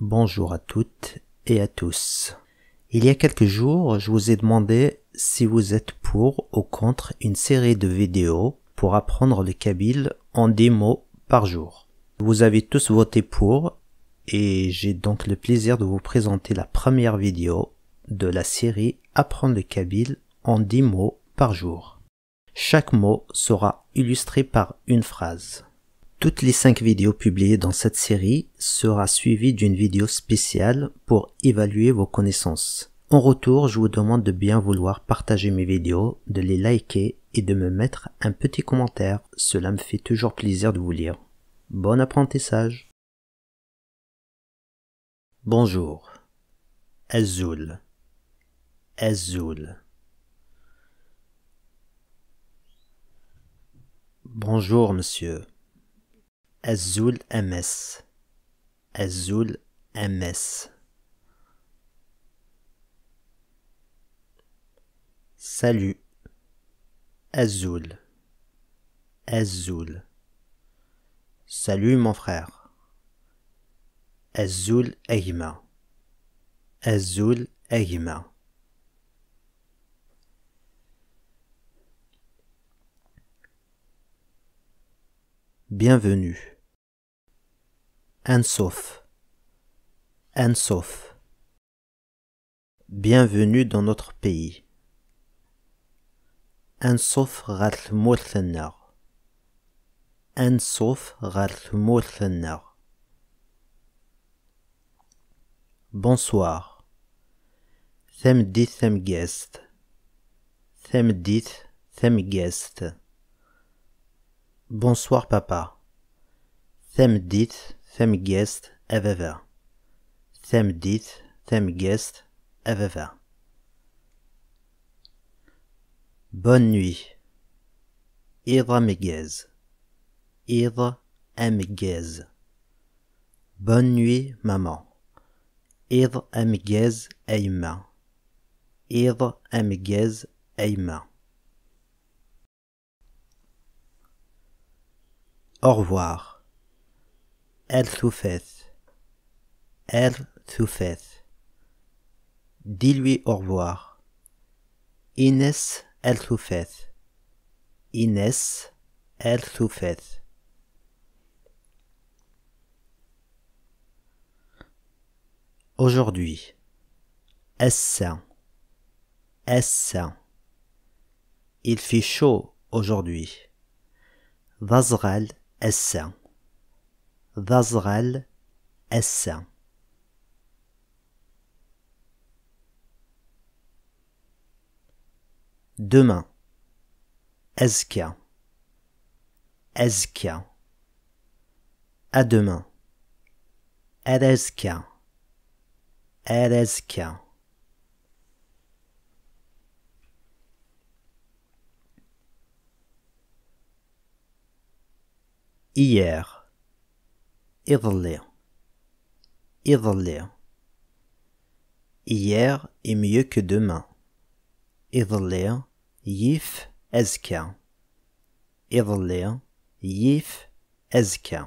Bonjour à toutes et à tous. Il y a quelques jours, je vous ai demandé si vous êtes pour ou contre une série de vidéos pour apprendre le kabyle en 10 mots par jour. Vous avez tous voté pour et j'ai donc le plaisir de vous présenter la première vidéo de la série Apprendre le kabyle en 10 mots par jour. Chaque mot sera illustré par une phrase. Toutes les 5 vidéos publiées dans cette série sera suivie d'une vidéo spéciale pour évaluer vos connaissances. En retour, je vous demande de bien vouloir partager mes vidéos, de les liker et de me mettre un petit commentaire. Cela me fait toujours plaisir de vous lire. Bon apprentissage Bonjour. Azul. Azul. Bonjour, monsieur. Azul MS. Azul MS. Salut. Azul. Azul. Salut mon frère. Azul Aïma. Azul Aïma. Bienvenue. Ansof. Ansof. Bienvenue dans notre pays. Ansof Ratmothanar. Ansof Ratmothanar. Bonsoir. Them dit them guest. Bonsoir papa. Themdit guest Aveva. thème dit thème guest aveva. Bonne nuit. Ira ameggaz. Bonne nuit, maman. Iḍ ameggaz a yemma. Au revoir tout fait Dis-lui au revoir. Inès Elsouffès. Inès fait Aujourd'hui. Essa. Essa. Il fait chaud aujourd'hui. Vazral Essa d'Azrael sain. Demain. Ezka. Ezka. À demain. Erezka. Erezka. Hier iḍelli. Iḍelli. Hier est mieux que demain. Iḍelli yif azka. Iḍelli yif azka.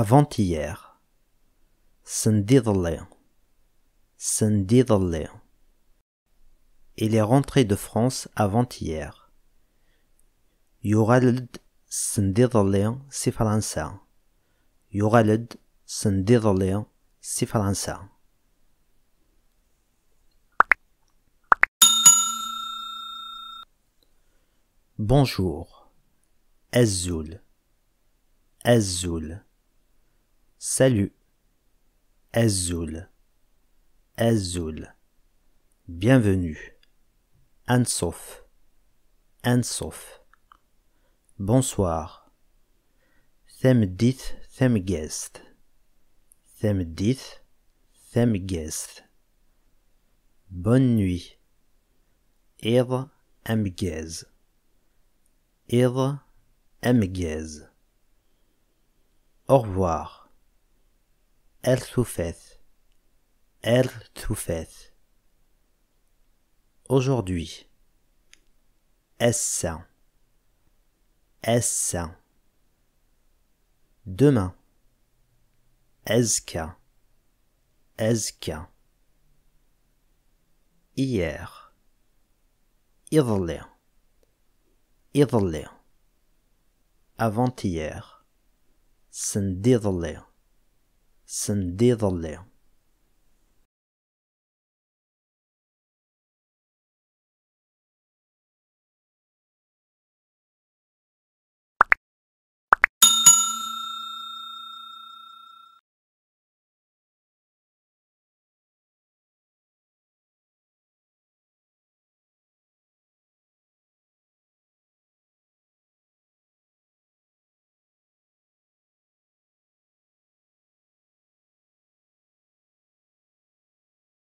Avant-hier. Send iḍelli. Il est rentré de France avant-hier. يغال-d send iḍelli si Fransa. Bonjour. Azul. Azul. Salut. Azul. Azul. Bienvenue. Ansof. Ansof. Bonsoir. Thème dit thème guest Bonne nuit. Ir amgez. Ir amgez. Au revoir. Elle toufeth. Elle toufeth. Aujourd'hui. sain S. Demain. Ezka. Ezka. Hier. Iverle Iverle Avant-hier. Sendidle.